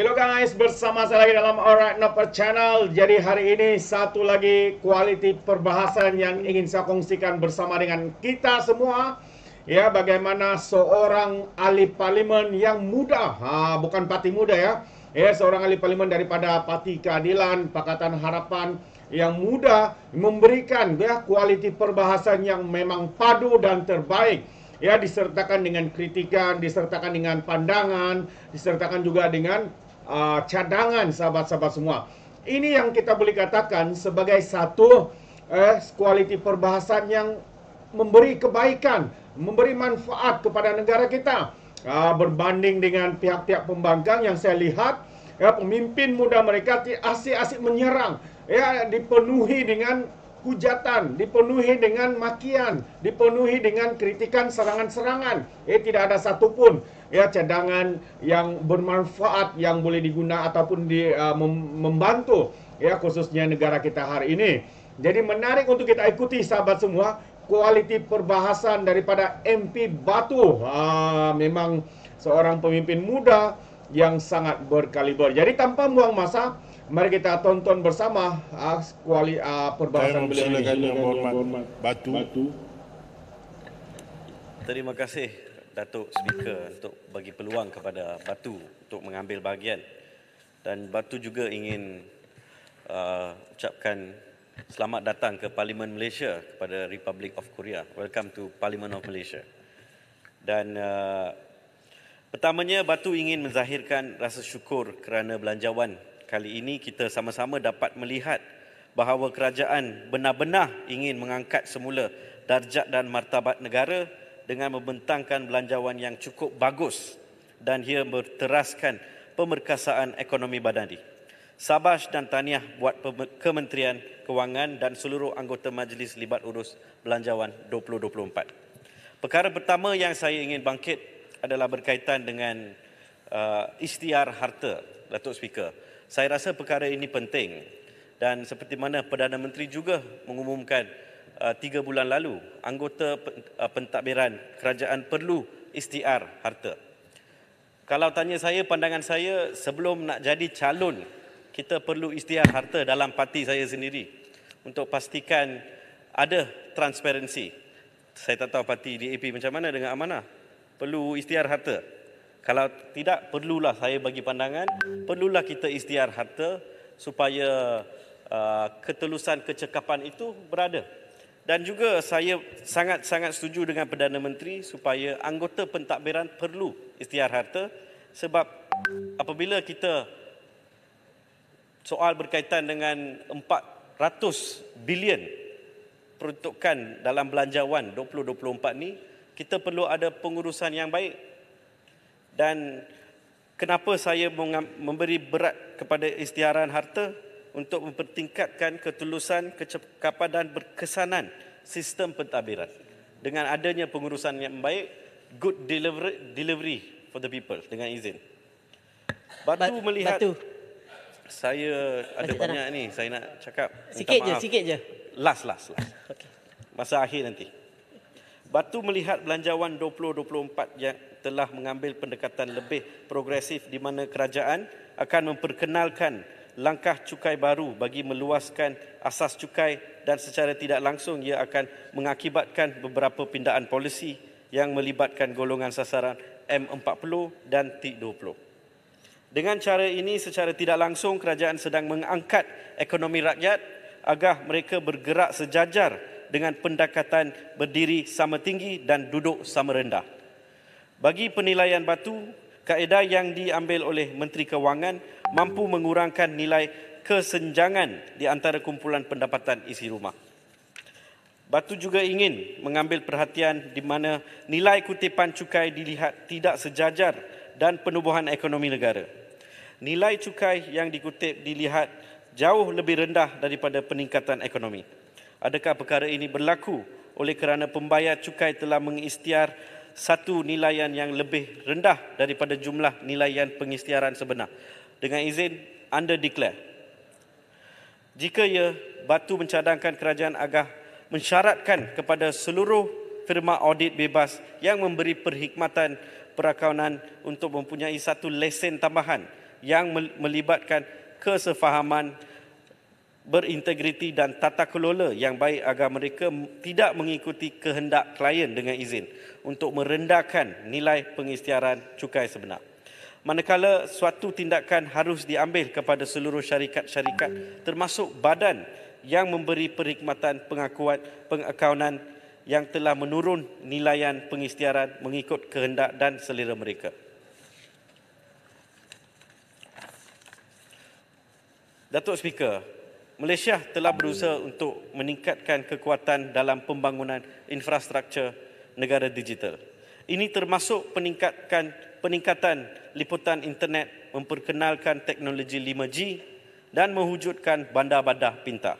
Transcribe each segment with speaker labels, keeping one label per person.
Speaker 1: Hello guys, bersama saya lagi dalam Alright Number Channel. Jadi hari ini satu lagi quality perbahasan yang ingin saya kongsikan bersama dengan kita semua. Ya, bagaimana seorang ahli parlimen yang muda, ha, bukan pati muda ya. Ya, seorang ahli parlimen daripada pati Keadilan, Pakatan Harapan yang muda memberikan ya quality perbahasan yang memang padu dan terbaik ya disertakan dengan kritikan, disertakan dengan pandangan, disertakan juga dengan uh, cadangan sahabat-sahabat semua. Ini yang kita boleh katakan sebagai satu eh kualiti perbahasan yang memberi kebaikan, memberi manfaat kepada negara kita. Uh, berbanding dengan pihak-pihak pembangkang yang saya lihat ya pemimpin muda mereka asyik-asyik menyerang ya dipenuhi dengan hujatan, dipenuhi dengan makian, dipenuhi dengan kritikan serangan-serangan. Eh tidak ada satu pun ya cadangan yang bermanfaat yang boleh diguna ataupun di, uh, membantu ya khususnya negara kita hari ini. Jadi menarik untuk kita ikuti sahabat semua kualiti perbahasan daripada MP Batu. Ah memang seorang pemimpin muda yang sangat berkaliber. Jadi tanpa buang masa mari kita tonton bersama uh, kuali uh, perbahasan beliau yang berhormat Batu. Batu.
Speaker 2: Terima kasih Datuk Speaker untuk bagi peluang kepada Batu untuk mengambil bahagian dan Batu juga ingin uh, ucapkan selamat datang ke Parlimen Malaysia kepada Republic of Korea. Welcome to Parliament of Malaysia. Dan uh, pertamanya Batu ingin menzahirkan rasa syukur kerana belanjawan kali ini kita sama-sama dapat melihat bahawa kerajaan benar-benar ingin mengangkat semula darjat dan martabat negara dengan membentangkan belanjawan yang cukup bagus dan ia berteraskan pemerkasaan ekonomi badani. Sabas dan taniah buat Kementerian Kewangan dan seluruh anggota Majlis Libat Urus Belanjawan 2024. Perkara pertama yang saya ingin bangkit adalah berkaitan dengan uh, istiar harta Datuk Speaker. Saya rasa perkara ini penting dan seperti mana Perdana Menteri juga mengumumkan uh, tiga bulan lalu, anggota uh, pentadbiran kerajaan perlu istiar harta. Kalau tanya saya, pandangan saya sebelum nak jadi calon, kita perlu istiar harta dalam parti saya sendiri untuk pastikan ada transparansi. Saya tak tahu parti DAP macam mana dengan amanah. Perlu istiar harta kalau tidak perlulah saya bagi pandangan perlulah kita istiar harta supaya uh, ketelusan kecekapan itu berada dan juga saya sangat-sangat setuju dengan Perdana Menteri supaya anggota pentadbiran perlu istiar harta sebab apabila kita soal berkaitan dengan 400 bilion peruntukan dalam belanjawan 2024 ni kita perlu ada pengurusan yang baik dan kenapa saya memberi berat kepada istiharan harta untuk mempertingkatkan ketulusan, kecepatan dan berkesanan sistem pentadbiran. Dengan adanya pengurusan yang baik, good delivery, delivery for the people dengan izin. Batu, batu melihat batu. saya ada Masih banyak ni saya nak cakap. Sikit je, sikit je. Last, last, last. Okay. Masa akhir nanti. Batu melihat belanjawan 2024 yang telah mengambil pendekatan lebih progresif di mana kerajaan akan memperkenalkan langkah cukai baru bagi meluaskan asas cukai dan secara tidak langsung ia akan mengakibatkan beberapa pindaan polisi yang melibatkan golongan sasaran M40 dan T20. Dengan cara ini secara tidak langsung kerajaan sedang mengangkat ekonomi rakyat agar mereka bergerak sejajar dengan pendekatan berdiri sama tinggi dan duduk sama rendah. Bagi penilaian batu, kaedah yang diambil oleh Menteri Kewangan mampu mengurangkan nilai kesenjangan di antara kumpulan pendapatan isi rumah. Batu juga ingin mengambil perhatian di mana nilai kutipan cukai dilihat tidak sejajar dan penubuhan ekonomi negara. Nilai cukai yang dikutip dilihat jauh lebih rendah daripada peningkatan ekonomi. Adakah perkara ini berlaku oleh kerana pembayar cukai telah mengistiar? satu nilaian yang lebih rendah daripada jumlah nilaian pengisytiharan sebenar. Dengan izin, anda declare. Jika ya, Batu mencadangkan kerajaan agah mensyaratkan kepada seluruh firma audit bebas yang memberi perkhidmatan perakaunan untuk mempunyai satu lesen tambahan yang melibatkan kesefahaman berintegriti dan tata kelola yang baik agar mereka tidak mengikuti kehendak klien dengan izin untuk merendahkan nilai pengisytiharan cukai sebenar. Manakala suatu tindakan harus diambil kepada seluruh syarikat-syarikat termasuk badan yang memberi perkhidmatan pengakuan pengakaunan yang telah menurun nilaian pengisytiharan mengikut kehendak dan selera mereka. Datuk Speaker, Malaysia telah berusaha untuk meningkatkan kekuatan dalam pembangunan infrastruktur negara digital. Ini termasuk peningkatkan peningkatan liputan internet memperkenalkan teknologi 5G dan mewujudkan bandar-bandar pintar.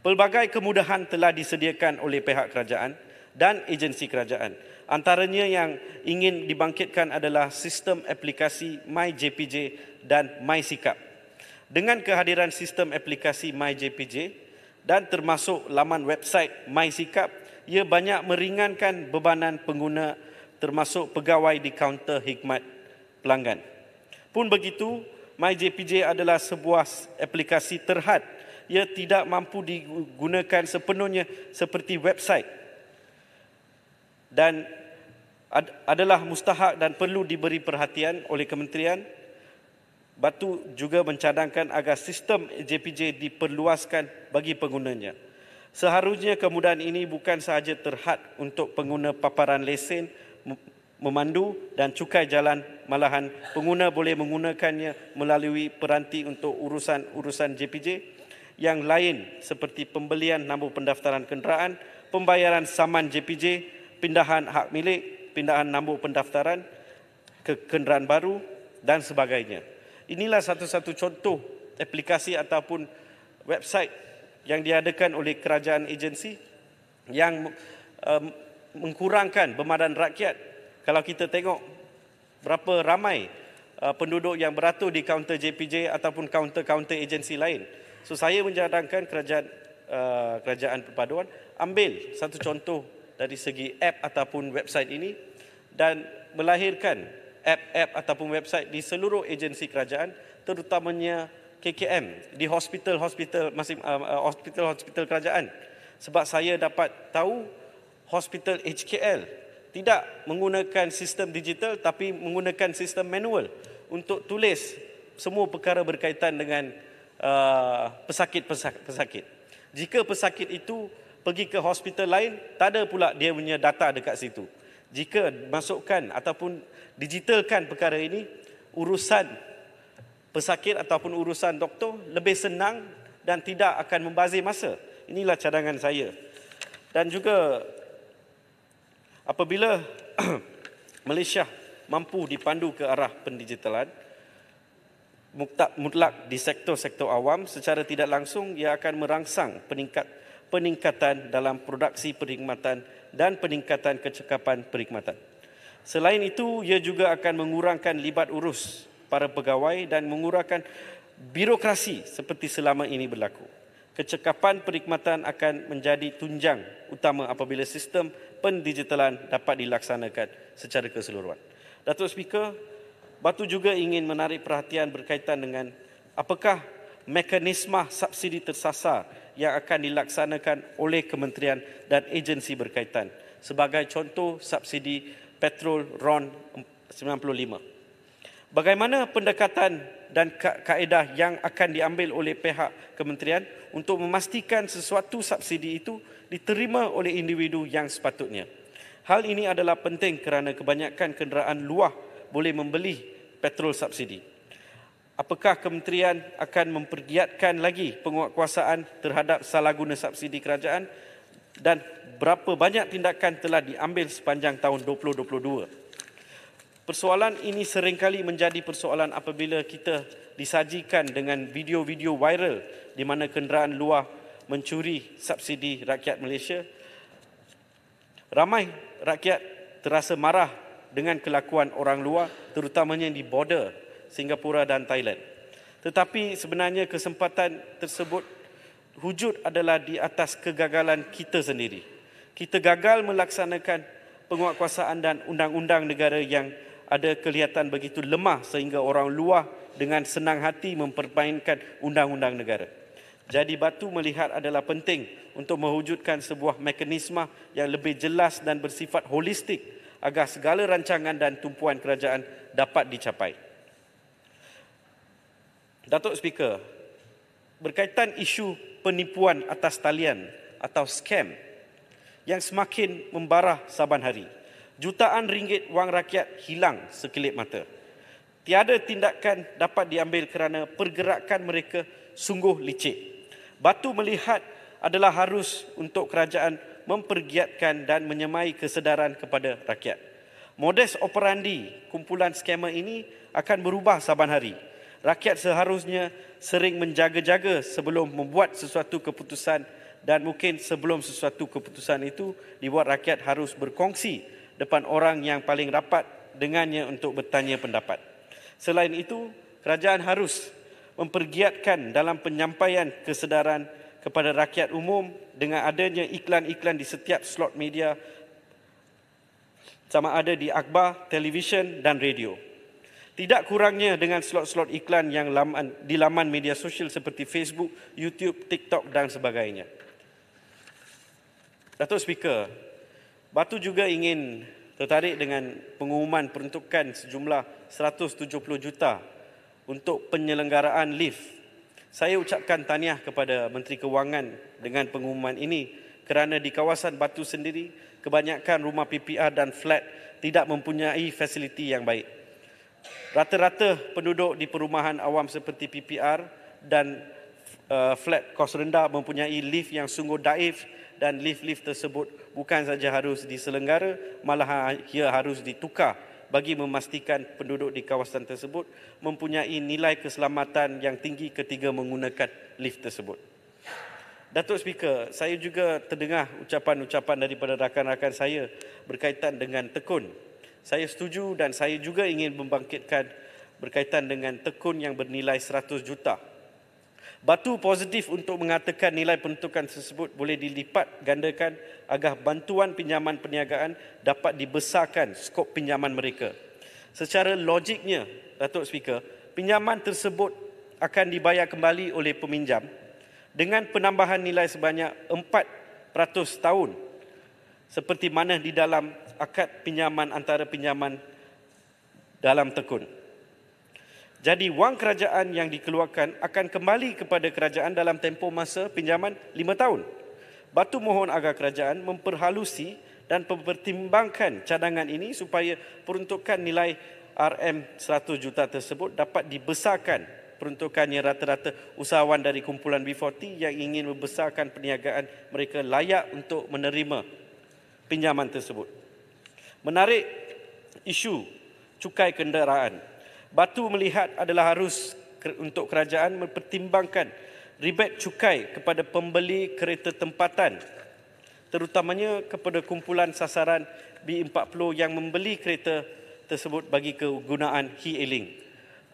Speaker 2: Pelbagai kemudahan telah disediakan oleh pihak kerajaan dan agensi kerajaan. Antaranya yang ingin dibangkitkan adalah sistem aplikasi MyJPJ dan MySikap. Dengan kehadiran sistem aplikasi MyJPJ dan termasuk laman website MySikap ia banyak meringankan bebanan pengguna termasuk pegawai di kaunter hikmat pelanggan. Pun begitu, MyJPJ adalah sebuah aplikasi terhad. Ia tidak mampu digunakan sepenuhnya seperti website dan ad- adalah mustahak dan perlu diberi perhatian oleh kementerian. Batu juga mencadangkan agar sistem JPJ diperluaskan bagi penggunanya. Seharusnya kemudahan ini bukan sahaja terhad untuk pengguna paparan lesen memandu dan cukai jalan malahan pengguna boleh menggunakannya melalui peranti untuk urusan-urusan JPJ yang lain seperti pembelian nombor pendaftaran kenderaan, pembayaran saman JPJ, pindahan hak milik, pindahan nombor pendaftaran ke kenderaan baru dan sebagainya. Inilah satu-satu contoh aplikasi ataupun website yang diadakan oleh kerajaan agensi yang uh, mengkurangkan bemadan rakyat. Kalau kita tengok berapa ramai uh, penduduk yang beratur di kaunter JPJ ataupun kaunter-kaunter agensi lain. So saya menjadangkan kerajaan uh, kerajaan perpaduan ambil satu contoh dari segi app ataupun website ini dan melahirkan app-app ataupun website di seluruh agensi kerajaan terutamanya KKM di hospital-hospital masih uh, uh, hospital-hospital kerajaan sebab saya dapat tahu hospital HKL tidak menggunakan sistem digital tapi menggunakan sistem manual untuk tulis semua perkara berkaitan dengan pesakit-pesakit. Uh, Jika pesakit itu pergi ke hospital lain, tak ada pula dia punya data dekat situ. Jika masukkan ataupun digitalkan perkara ini, urusan pesakit ataupun urusan doktor lebih senang dan tidak akan membazir masa. Inilah cadangan saya. Dan juga apabila Malaysia mampu dipandu ke arah pendigitalan, mutlak di sektor-sektor awam secara tidak langsung ia akan merangsang peningkat peningkatan dalam produksi perkhidmatan dan peningkatan kecekapan perkhidmatan. Selain itu, ia juga akan mengurangkan libat urus para pegawai dan mengurangkan birokrasi seperti selama ini berlaku. Kecekapan perkhidmatan akan menjadi tunjang utama apabila sistem pendigitalan dapat dilaksanakan secara keseluruhan. Datuk Speaker, Batu juga ingin menarik perhatian berkaitan dengan apakah mekanisme subsidi tersasar yang akan dilaksanakan oleh kementerian dan agensi berkaitan. Sebagai contoh, subsidi petrol RON 95. Bagaimana pendekatan dan kaedah yang akan diambil oleh pihak kementerian untuk memastikan sesuatu subsidi itu diterima oleh individu yang sepatutnya. Hal ini adalah penting kerana kebanyakan kenderaan luar boleh membeli petrol subsidi. Apakah kementerian akan mempergiatkan lagi penguatkuasaan terhadap salah guna subsidi kerajaan dan berapa banyak tindakan telah diambil sepanjang tahun 2022? Persoalan ini seringkali menjadi persoalan apabila kita disajikan dengan video-video viral di mana kenderaan luar mencuri subsidi rakyat Malaysia. Ramai rakyat terasa marah dengan kelakuan orang luar terutamanya di border Singapura dan Thailand. Tetapi sebenarnya kesempatan tersebut wujud adalah di atas kegagalan kita sendiri. Kita gagal melaksanakan penguatkuasaan dan undang-undang negara yang ada kelihatan begitu lemah sehingga orang luar dengan senang hati mempermainkan undang-undang negara. Jadi batu melihat adalah penting untuk mewujudkan sebuah mekanisme yang lebih jelas dan bersifat holistik agar segala rancangan dan tumpuan kerajaan dapat dicapai. Datuk Speaker, berkaitan isu penipuan atas talian atau scam yang semakin membara saban hari jutaan ringgit wang rakyat hilang sekelip mata. Tiada tindakan dapat diambil kerana pergerakan mereka sungguh licik. Batu melihat adalah harus untuk kerajaan mempergiatkan dan menyemai kesedaran kepada rakyat. Modus operandi kumpulan skema ini akan berubah saban hari. Rakyat seharusnya sering menjaga-jaga sebelum membuat sesuatu keputusan dan mungkin sebelum sesuatu keputusan itu dibuat rakyat harus berkongsi depan orang yang paling rapat dengannya untuk bertanya pendapat. Selain itu, kerajaan harus mempergiatkan dalam penyampaian kesedaran kepada rakyat umum dengan adanya iklan-iklan di setiap slot media sama ada di akhbar, televisyen dan radio. Tidak kurangnya dengan slot-slot iklan yang laman, di laman media sosial seperti Facebook, YouTube, TikTok dan sebagainya. Datuk Speaker, Batu juga ingin tertarik dengan pengumuman peruntukan sejumlah 170 juta untuk penyelenggaraan lift. Saya ucapkan tahniah kepada Menteri Kewangan dengan pengumuman ini kerana di kawasan Batu sendiri kebanyakan rumah PPR dan flat tidak mempunyai fasiliti yang baik. Rata-rata penduduk di perumahan awam seperti PPR dan uh, flat kos rendah mempunyai lift yang sungguh daif dan lift-lift tersebut bukan saja harus diselenggara malah ha, ia harus ditukar bagi memastikan penduduk di kawasan tersebut mempunyai nilai keselamatan yang tinggi ketika menggunakan lift tersebut. Datuk Speaker, saya juga terdengar ucapan-ucapan daripada rakan-rakan saya berkaitan dengan tekun. Saya setuju dan saya juga ingin membangkitkan berkaitan dengan tekun yang bernilai 100 juta Batu positif untuk mengatakan nilai peruntukan tersebut boleh dilipat gandakan agar bantuan pinjaman perniagaan dapat dibesarkan skop pinjaman mereka. Secara logiknya, Datuk Speaker, pinjaman tersebut akan dibayar kembali oleh peminjam dengan penambahan nilai sebanyak 400 tahun seperti mana di dalam akad pinjaman antara pinjaman dalam tekun. Jadi wang kerajaan yang dikeluarkan akan kembali kepada kerajaan dalam tempoh masa pinjaman lima tahun. Batu mohon agar kerajaan memperhalusi dan mempertimbangkan cadangan ini supaya peruntukan nilai RM100 juta tersebut dapat dibesarkan peruntukannya rata-rata usahawan dari kumpulan B40 yang ingin membesarkan perniagaan mereka layak untuk menerima pinjaman tersebut. Menarik isu cukai kenderaan. Batu melihat adalah harus untuk kerajaan mempertimbangkan ribet cukai kepada pembeli kereta tempatan terutamanya kepada kumpulan sasaran B40 yang membeli kereta tersebut bagi kegunaan e-hailing.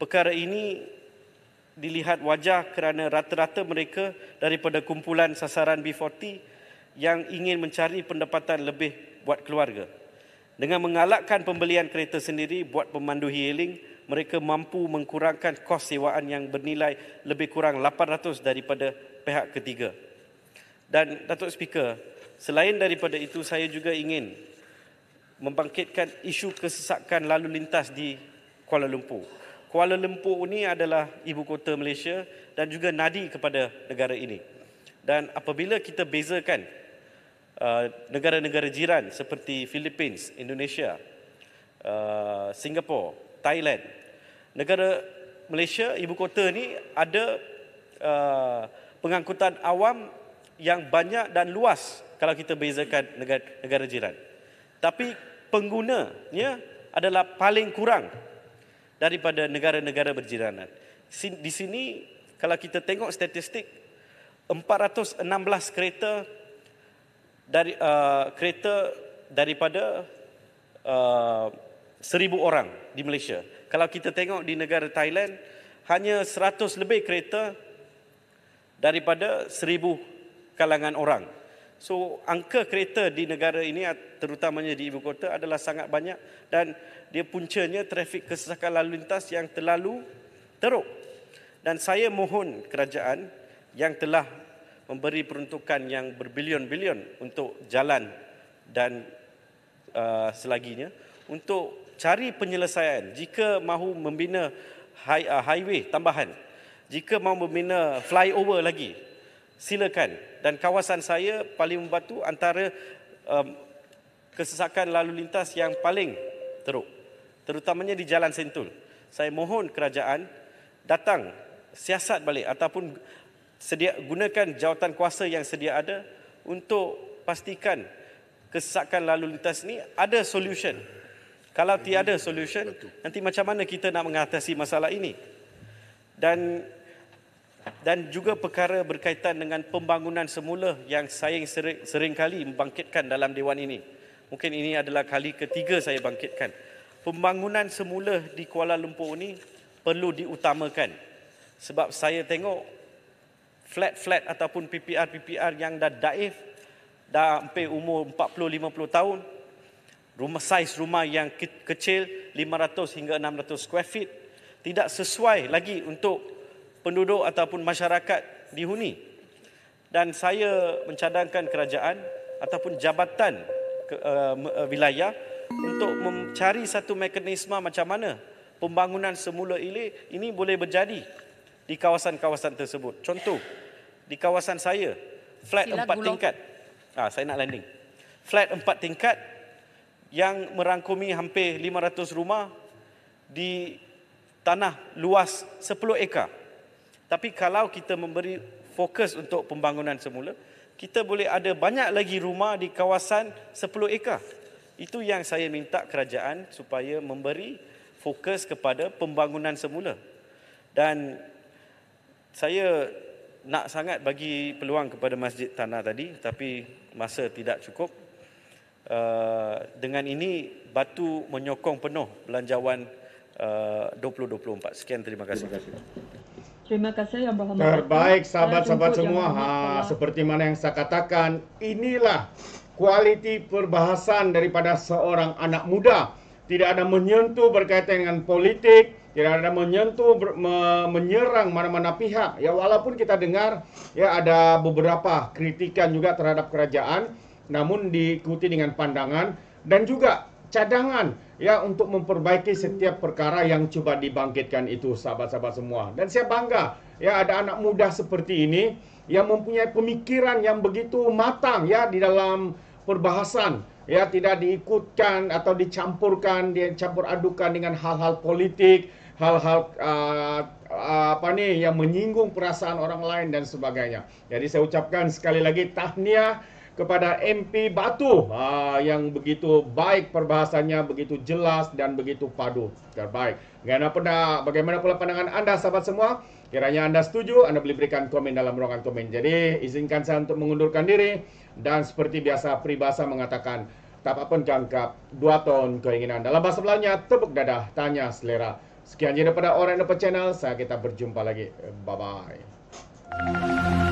Speaker 2: Perkara ini dilihat wajar kerana rata-rata mereka daripada kumpulan sasaran B40 yang ingin mencari pendapatan lebih buat keluarga. Dengan mengalakkan pembelian kereta sendiri buat pemandu e-hailing, mereka mampu mengurangkan kos sewaan yang bernilai lebih kurang 800 daripada pihak ketiga. Dan Datuk Speaker, selain daripada itu saya juga ingin membangkitkan isu kesesakan lalu lintas di Kuala Lumpur. Kuala Lumpur ini adalah ibu kota Malaysia dan juga nadi kepada negara ini. Dan apabila kita bezakan uh, negara-negara jiran seperti Philippines, Indonesia, uh, Singapura, Thailand, negara Malaysia ibu kota ni ada uh, pengangkutan awam yang banyak dan luas kalau kita bezakan negara, negara jiran. Tapi penggunanya adalah paling kurang daripada negara-negara berjiranan. Di sini kalau kita tengok statistik 416 kereta dari uh, kereta daripada uh, 1000 orang di Malaysia kalau kita tengok di negara Thailand, hanya 100 lebih kereta daripada 1000 kalangan orang. So, angka kereta di negara ini terutamanya di ibu kota adalah sangat banyak dan dia puncanya trafik kesesakan lalu lintas yang terlalu teruk. Dan saya mohon kerajaan yang telah memberi peruntukan yang berbilion-bilion untuk jalan dan uh, selaginya untuk cari penyelesaian jika mahu membina ah, highway tambahan jika mahu membina flyover lagi silakan dan kawasan saya paling membantu antara um, kesesakan lalu lintas yang paling teruk terutamanya di jalan Sentul saya mohon kerajaan datang siasat balik ataupun sedia gunakan jawatan kuasa yang sedia ada untuk pastikan kesesakan lalu lintas ni ada solution kalau tiada solution, nanti macam mana kita nak mengatasi masalah ini? Dan dan juga perkara berkaitan dengan pembangunan semula yang saya sering, sering kali membangkitkan dalam dewan ini. Mungkin ini adalah kali ketiga saya bangkitkan. Pembangunan semula di Kuala Lumpur ini perlu diutamakan. Sebab saya tengok flat-flat ataupun PPR-PPR yang dah daif, dah sampai umur 40-50 tahun, rumah saiz rumah yang kecil 500 hingga 600 square feet tidak sesuai lagi untuk penduduk ataupun masyarakat dihuni. Dan saya mencadangkan kerajaan ataupun jabatan ke, uh, uh, wilayah untuk mencari satu mekanisme macam mana pembangunan semula ini, ini boleh berjadi di kawasan-kawasan tersebut. Contoh, di kawasan saya, flat Silat empat gulung. tingkat. Ah, saya nak landing. Flat empat tingkat yang merangkumi hampir 500 rumah di tanah luas 10 ekar. Tapi kalau kita memberi fokus untuk pembangunan semula, kita boleh ada banyak lagi rumah di kawasan 10 ekar. Itu yang saya minta kerajaan supaya memberi fokus kepada pembangunan semula. Dan saya nak sangat bagi peluang kepada Masjid Tanah tadi tapi masa tidak cukup. Eh, dengan ini batu menyokong penuh belanjawan eh, uh, 2024. Sekian terima kasih. Terima kasih.
Speaker 1: Terima kasih yang berhormat. Terbaik sahabat-sahabat semua. Ha, seperti mana yang saya katakan, inilah kualiti perbahasan daripada seorang anak muda. Tidak ada menyentuh berkaitan dengan politik, tidak ada menyentuh ber, me, menyerang mana-mana pihak. Ya walaupun kita dengar ya ada beberapa kritikan juga terhadap kerajaan, namun diikuti dengan pandangan dan juga cadangan ya untuk memperbaiki setiap perkara yang cuba dibangkitkan itu sahabat-sahabat semua. Dan saya bangga ya ada anak muda seperti ini yang mempunyai pemikiran yang begitu matang ya di dalam perbahasan ya tidak diikutkan atau dicampurkan dicampur adukan dengan hal-hal politik hal-hal uh, apa nih yang menyinggung perasaan orang lain dan sebagainya. Jadi saya ucapkan sekali lagi tahniah kepada MP Batu uh, yang begitu baik perbahasannya, begitu jelas dan begitu padu. Terbaik. Bagaimana, bagaimana pula pandangan anda, sahabat semua? Kiranya anda setuju, anda boleh berikan komen dalam ruangan komen. Jadi, izinkan saya untuk mengundurkan diri. Dan seperti biasa, peribahasa mengatakan, tak apa pun jangkap, dua tahun keinginan. Dalam bahasa belanya, tepuk dadah, tanya selera. Sekian saja pada Orang Channel, saya kita berjumpa lagi. Bye-bye. Música